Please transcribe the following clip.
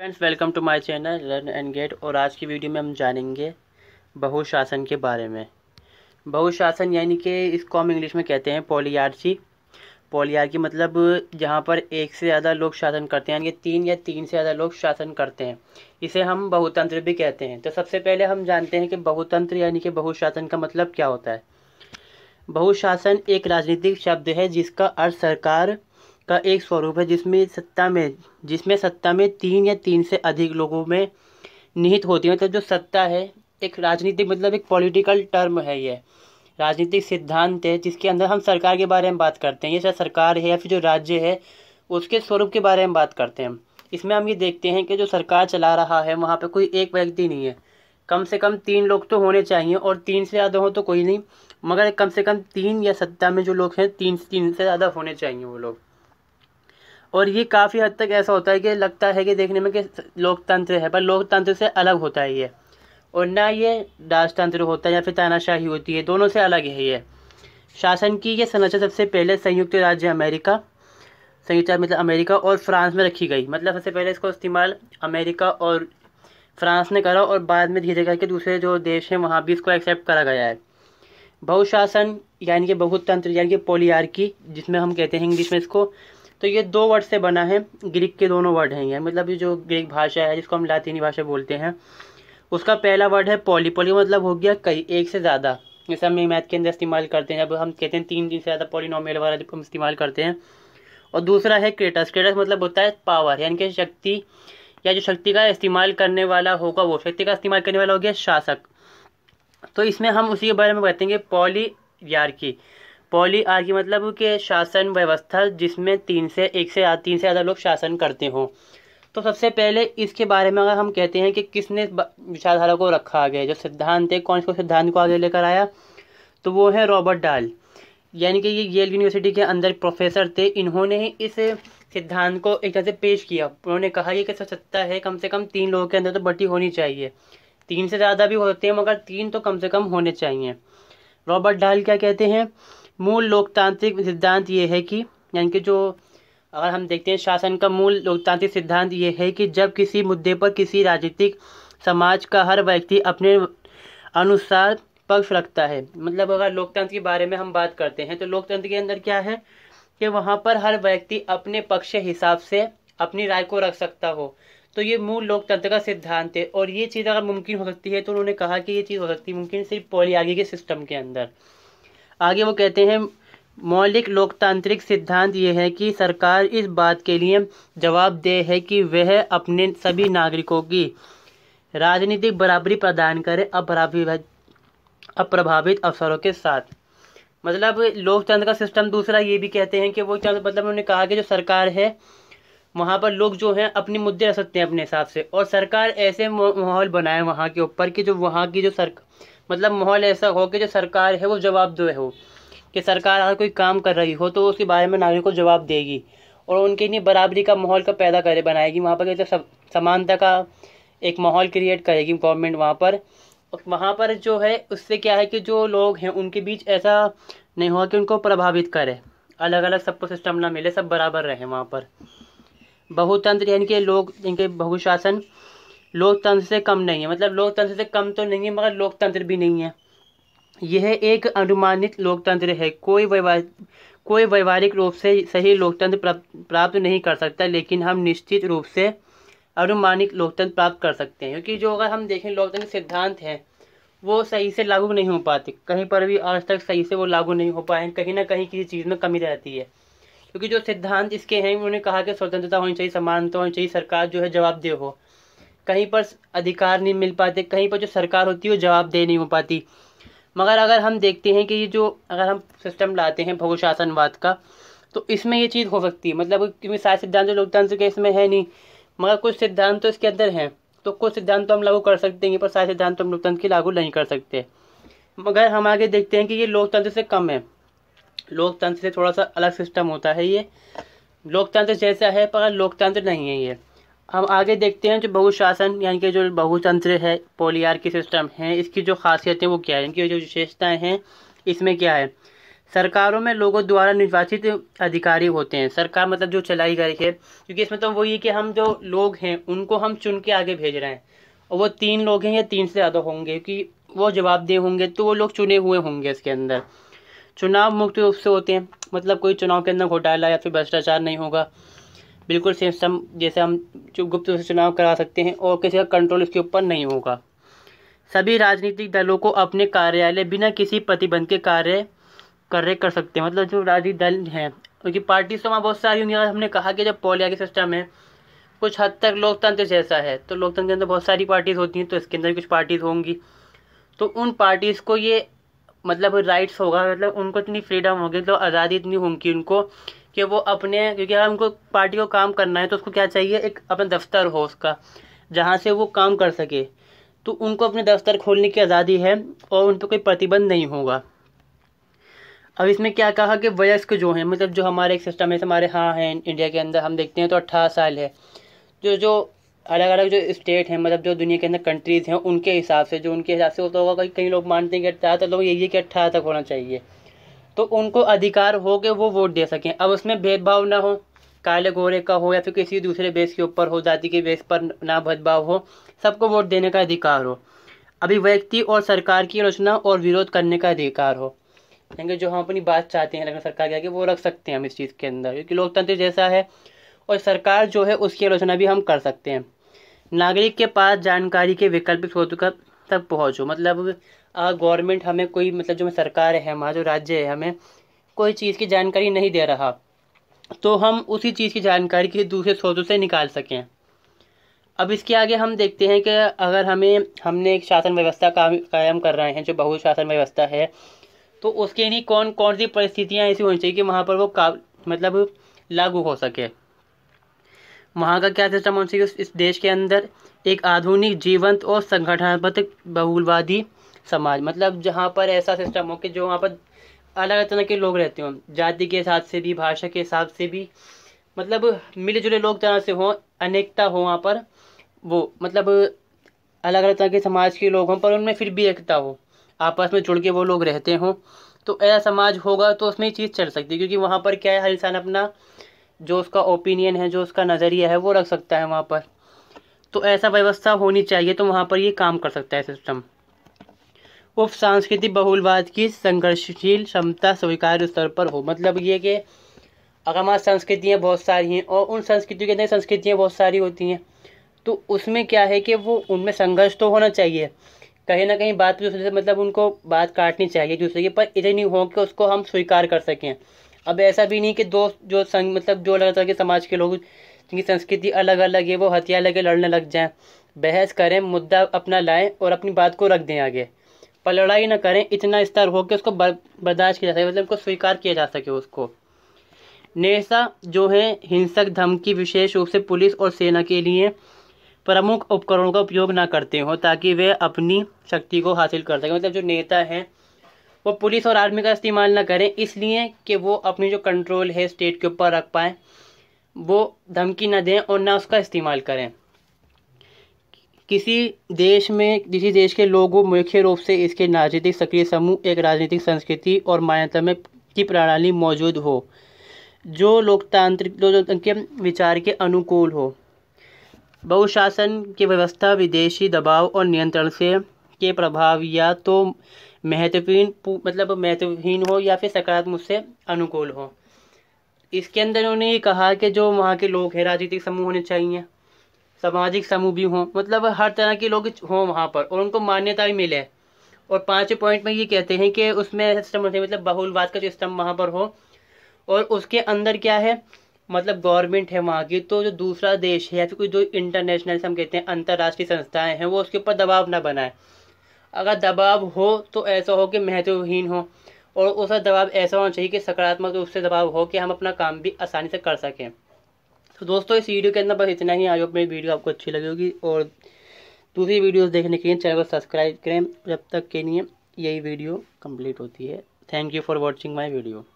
friends welcome to my channel learn and get और आज की वीडियो में हम जानेंगे बहुशासन के बारे में बहुशासन यानी कि इसको हम इंग्लिश में कहते हैं पोलियार्ची पोलियार्की मतलब जहाँ पर एक से ज़्यादा लोग शासन करते हैं यानी कि तीन या तीन से ज़्यादा लोग शासन करते हैं इसे हम बहुतंत्र भी कहते हैं तो सबसे पहले हम जानते हैं कि बहुतंत्र यानी कि बहुशासन का मतलब क्या होता है बहुशासन एक राजनीतिक शब्द है जिसका अर्थ सरकार का एक स्वरूप है जिसमें सत्ता में जिसमें सत्ता में तीन या तीन से अधिक लोगों में निहित होती है मतलब जो सत्ता है एक राजनीतिक मतलब एक पॉलिटिकल टर्म है ये राजनीतिक सिद्धांत है जिसके अंदर हम सरकार के बारे में बात करते हैं ये चाहे सरकार है या फिर जो राज्य है उसके स्वरूप के बारे में बात करते हैं इसमें हम ये देखते हैं कि जो सरकार चला रहा है वहाँ पर कोई एक व्यक्ति नहीं है कम से कम तीन लोग तो होने चाहिए और तीन से ज़्यादा हो तो कोई नहीं मगर कम से कम तीन या सत्ता में जो लोग हैं तीन तीन से ज़्यादा होने चाहिए वो लोग और ये काफ़ी हद तक ऐसा होता है कि लगता है कि देखने में कि लोकतंत्र है पर लोकतंत्र से अलग होता है ये और ना ये राजतंत्र होता है या फिर तानाशाही होती है दोनों से अलग है ये शासन की ये संरचना सबसे पहले संयुक्त राज्य अमेरिका संयुक्त मतलब अमेरिका और फ्रांस में रखी गई मतलब सबसे पहले इसको इस्तेमाल अमेरिका और फ्रांस ने करा और बाद में धीरे करके दूसरे जो देश हैं वहाँ भी इसको एक्सेप्ट करा गया है बहुशासन यानी कि बहुतंत्र यानी कि पोलियार की जिसमें हम कहते हैं इंग्लिश में इसको तो ये दो वर्ड से बना है ग्रीक के दोनों वर्ड हैं ये मतलब ये जो ग्रीक भाषा है जिसको हम लातीनी भाषा बोलते हैं उसका पहला वर्ड है पॉली पॉली मतलब हो गया कई एक से ज़्यादा जैसे हम मैथ के अंदर इस्तेमाल करते हैं जब हम कहते हैं तीन दिन से ज़्यादा वाला जब हम इस्तेमाल करते हैं और दूसरा है क्रेटस क्रेटस मतलब होता है पावर यानी कि शक्ति या जो शक्ति का इस्तेमाल करने वाला होगा वो शक्ति का इस्तेमाल करने वाला हो गया शासक तो इसमें हम उसी के बारे में बताएंगे पॉली यार की पॉली आर्की मतलब कि शासन व्यवस्था जिसमें तीन से एक से तीन से ज़्यादा लोग शासन करते हों तो सबसे पहले इसके बारे में अगर हम कहते हैं कि किसने विचारधारा को रखा आगे जो सिद्धांत है कौन से सिद्धांत को आगे लेकर आया तो वो है रॉबर्ट डाल यानी कि ये येल यूनिवर्सिटी के अंदर प्रोफेसर थे इन्होंने ही इस सिद्धांत को एक तरह से पेश किया उन्होंने कहा कि सत्ता है कम से कम तीन लोगों के अंदर तो बटी होनी चाहिए तीन से ज़्यादा भी होते हैं मगर तीन तो कम से कम होने चाहिए रॉबर्ट डाल क्या कहते हैं मूल लोकतांत्रिक सिद्धांत ये है कि यानी कि जो अगर हम देखते हैं शासन का मूल लोकतांत्रिक सिद्धांत ये है कि जब किसी मुद्दे पर किसी राजनीतिक समाज का हर व्यक्ति अपने अनुसार पक्ष रखता है मतलब अगर लोकतंत्र के बारे में हम बात करते हैं तो लोकतंत्र के अंदर क्या है कि वहाँ पर हर व्यक्ति अपने पक्ष के हिसाब से अपनी राय को रख सकता हो तो ये मूल लोकतंत्र का सिद्धांत है और ये चीज़ अगर मुमकिन हो सकती है तो उन्होंने कहा कि ये चीज़ हो सकती है मुमकिन सिर्फ पोलियागी के सिस्टम के अंदर आगे वो कहते हैं मौलिक लोकतांत्रिक सिद्धांत ये है कि सरकार इस बात के लिए जवाबदेह है कि वह अपने सभी नागरिकों की राजनीतिक बराबरी प्रदान करे अप्रभावित अप्रभावित अवसरों के साथ मतलब लोकतंत्र का सिस्टम दूसरा ये भी कहते हैं कि वो चंद मतलब उन्होंने कहा कि जो सरकार है वहाँ पर लोग जो हैं अपने मुद्दे रख सकते हैं अपने हिसाब से और सरकार ऐसे माहौल बनाए वहाँ के ऊपर कि जो वहाँ की जो सरकार मतलब माहौल ऐसा हो कि जो सरकार है वो जवाब जवाबदह हो कि सरकार अगर कोई काम कर रही हो तो उसके बारे में नागरिक को जवाब देगी और उनके लिए बराबरी का माहौल का पैदा करे बनाएगी वहाँ पर जैसे समानता का एक माहौल क्रिएट करेगी गवर्नमेंट वहाँ पर और वहाँ पर जो है उससे क्या है कि जो लोग हैं उनके बीच ऐसा नहीं हुआ कि उनको प्रभावित करे अलग अलग सबको सिस्टम ना मिले सब बराबर रहे वहाँ पर बहुतंत्र यानी कि लोग इनके बहुशासन लोकतंत्र से कम नहीं है मतलब लोकतंत्र से कम तो नहीं है मगर लोकतंत्र भी नहीं है यह एक अनुमानित लोकतंत्र है कोई व्यवहार कोई व्यवहारिक रूप से सही लोकतंत्र प्राप्त नहीं कर सकता लेकिन हम निश्चित रूप से अनुमानित लोकतंत्र प्राप्त कर सकते हैं क्योंकि जो अगर हम देखें लोकतंत्र सिद्धांत हैं वो सही से लागू नहीं हो पाते कहीं पर भी आज तक सही से वो लागू नहीं हो पाए कहीं ना कहीं किसी चीज़ में कमी रहती है क्योंकि जो सिद्धांत इसके हैं उन्होंने कहा कि स्वतंत्रता होनी चाहिए समानता होनी चाहिए सरकार जो है जवाबदेह हो कहीं पर अधिकार नहीं मिल पाते कहीं पर जो सरकार होती है वो जवाबदेह नहीं हो पाती मगर अगर हम देखते हैं कि ये जो अगर हम सिस्टम लाते हैं बहुशासनवाद का तो इसमें ये चीज़ हो सकती है मतलब क्योंकि सारे सिद्धांत लोकतंत्र के इसमें है नहीं मगर कुछ सिद्धांत तो इसके अंदर हैं तो कुछ सिद्धांत तो हम लागू कर सकते हैं पर सारे सिद्धांत तो हम लोकतंत्र के लागू नहीं कर सकते मगर हम आगे देखते हैं कि ये लोकतंत्र से कम है लोकतंत्र से थोड़ा सा अलग सिस्टम होता है ये लोकतंत्र जैसा है पर लोकतंत्र नहीं है ये हम आगे देखते हैं जो बहुशासन यानी कि जो बहुतंत्र है पोलियार्की सिस्टम है इसकी जो खासियत है वो क्या है इनकी जो विशेषताएं हैं इसमें क्या है सरकारों में लोगों द्वारा निर्वाचित अधिकारी होते हैं सरकार मतलब जो चलाई गई है क्योंकि इसमें तो वही है कि हम जो लोग हैं उनको हम चुन के आगे भेज रहे हैं और वो तीन लोग हैं या तीन से ज़्यादा होंगे क्योंकि वो जवाबदेह होंगे तो वो लोग चुने हुए होंगे इसके अंदर चुनाव मुक्त रूप से होते हैं मतलब कोई चुनाव के अंदर घोटाला या फिर भ्रष्टाचार नहीं होगा बिल्कुल सेम सम जैसे हम जो गुप्त से चुनाव करा सकते हैं और किसी का कंट्रोल इसके ऊपर नहीं होगा सभी राजनीतिक दलों को अपने कार्यालय बिना किसी प्रतिबंध के कार्य कार्य कर सकते हैं मतलब जो राजनीतिक दल हैं उनकी पार्टी तो वहाँ बहुत सारी होंगी हमने कहा कि जब पोलिया के सिस्टम है कुछ हद तक लोकतंत्र जैसा है तो लोकतंत्र के अंदर बहुत सारी पार्टीज़ होती हैं तो इसके अंदर कुछ पार्टीज़ होंगी तो उन पार्टीज़ को ये मतलब राइट्स होगा मतलब उनको इतनी फ्रीडम होगी तो आज़ादी इतनी होगी उनको कि वो अपने क्योंकि अगर उनको पार्टी को काम करना है तो उसको क्या चाहिए एक अपना दफ्तर हो उसका जहाँ से वो काम कर सके तो उनको अपने दफ्तर खोलने की आज़ादी है और उन पर कोई प्रतिबंध नहीं होगा अब इसमें क्या कहा कि वयस्क जो हैं मतलब जो हमारे एक सिस्टम है हमारे हाँ हैं इंडिया के अंदर हम देखते हैं तो अट्ठारह साल है जो जो अलग अलग जो स्टेट हैं मतलब जो दुनिया के अंदर कंट्रीज़ हैं उनके हिसाब से जो उनके हिसाब से होता तो होगा कहीं कई लोग मानते हैं कि अट्ठारह तक तो लोग यही है कि अट्ठारह तक होना चाहिए तो उनको अधिकार हो के वो वोट दे सकें अब उसमें भेदभाव ना हो काले गोरे का हो या फिर किसी दूसरे बेस के ऊपर हो जाति के बेस पर ना भेदभाव हो सबको वोट देने का अधिकार हो अभी व्यक्ति और सरकार की रचना और विरोध करने का अधिकार हो क्योंकि जो हम अपनी बात चाहते हैं लेकिन सरकार क्या कि वो रख सकते हैं हम इस चीज़ के अंदर क्योंकि लोकतंत्र जैसा है और सरकार जो है उसकी आलोचना भी हम कर सकते हैं नागरिक के पास जानकारी के वैकल्पिक स्रोत तक पहुँचो मतलब गवर्नमेंट हमें कोई मतलब जो सरकार है हमारा जो राज्य है हमें कोई चीज़ की जानकारी नहीं दे रहा तो हम उसी चीज़ की जानकारी किसी दूसरे स्रोतों से निकाल सकें अब इसके आगे हम देखते हैं कि अगर हमें हमने एक शासन व्यवस्था कायम कर रहे हैं जो बहु शासन व्यवस्था है तो उसके लिए कौन कौन सी परिस्थितियाँ ऐसी होनी चाहिए कि वहाँ पर वो का मतलब लागू हो सके वहाँ का क्या सिस्टम होना चाहिए इस देश के अंदर एक आधुनिक जीवंत और संगठनात्मक बहुलवादी समाज मतलब जहाँ पर ऐसा सिस्टम हो कि जो वहाँ पर अलग तरह के लोग रहते हों जाति के हिसाब से भी भाषा के हिसाब से भी मतलब मिले जुले लोग तरह से हों अनेकता हो वहाँ पर वो मतलब अलग अलग तरह के समाज के लोग हों पर उनमें फिर भी एकता हो आपस में जुड़ के वो लोग रहते हों तो ऐसा समाज होगा तो उसमें ये चीज़ चल सकती है क्योंकि वहाँ पर क्या है हर इंसान अपना जो उसका ओपिनियन है जो उसका नज़रिया है वो रख सकता है वहाँ पर तो ऐसा व्यवस्था होनी चाहिए तो वहाँ पर ये काम कर सकता है सिस्टम उप सांस्कृतिक बहुलवाद की संघर्षशील क्षमता स्वीकार स्तर पर हो मतलब ये कि अगर हमारे संस्कृतियाँ बहुत सारी हैं और उन संस्कृतियों के अंदर संस्कृतियाँ बहुत सारी होती हैं तो उसमें क्या है कि वो उनमें संघर्ष तो होना चाहिए कहीं ना कहीं बात दूसरे से मतलब उनको बात काटनी चाहिए दूसरे की पर इतनी हो कि उसको हम स्वीकार कर सकें अब ऐसा भी नहीं कि दो जो संग मतलब जो अलग अलग समाज के लोग जिनकी संस्कृति अलग अलग है वो हथियार लगे लड़ने लग जाएं बहस करें मुद्दा अपना लाएं और अपनी बात को रख दें आगे पर लड़ाई ना करें इतना स्तर हो कि उसको बर्दाश्त किया जा सके मतलब उसको स्वीकार किया जा सके उसको नेसा जो है हिंसक धमकी विशेष रूप से पुलिस और सेना के लिए प्रमुख उपकरणों का उपयोग ना करते हों ताकि वे अपनी शक्ति को हासिल कर सकें मतलब जो नेता हैं वो पुलिस और आर्मी का इस्तेमाल ना करें इसलिए कि वो अपनी जो कंट्रोल है स्टेट के ऊपर रख पाएँ वो धमकी ना दें और ना उसका इस्तेमाल करें किसी देश में किसी देश के लोगों मुख्य रूप से इसके राजनीतिक सक्रिय समूह एक राजनीतिक संस्कृति और मान्यता में की प्रणाली मौजूद हो जो लोकतांत्रिक लोकतंत्र के विचार के अनुकूल हो बहुशासन की व्यवस्था विदेशी दबाव और नियंत्रण से के प्रभाव या तो महत्वपूर्ण मतलब महत्वहीन हो या फिर सकारात्मक से अनुकूल हो इसके अंदर उन्होंने ये कहा कि जो वहाँ के लोग हैं राजनीतिक समूह होने चाहिए सामाजिक समूह भी हों मतलब हर तरह के लोग हों वहाँ पर और उनको मान्यता भी मिले और पाँच पॉइंट में ये कहते हैं कि उसमें सिस्टम मतलब बहुलवाद का जो सिस्टम वहाँ पर हो और उसके अंदर क्या है मतलब गवर्नमेंट है वहाँ की तो जो दूसरा देश है या फिर कोई जो इंटरनेशनल हम कहते हैं अंतर्राष्ट्रीय संस्थाएं हैं वो उसके ऊपर दबाव ना बनाए अगर दबाव हो तो ऐसा हो कि महत्वहीन हो और उसका दबाव ऐसा होना चाहिए कि सकारात्मक रूप से दबाव हो कि हम अपना काम भी आसानी से कर सकें तो दोस्तों इस वीडियो के अंदर बस इतना ही आज मेरी वीडियो आपको अच्छी लगी होगी और दूसरी वीडियोस देखने के लिए चैनल को सब्सक्राइब करें जब तक के लिए यही वीडियो कंप्लीट होती है thank you for watching my video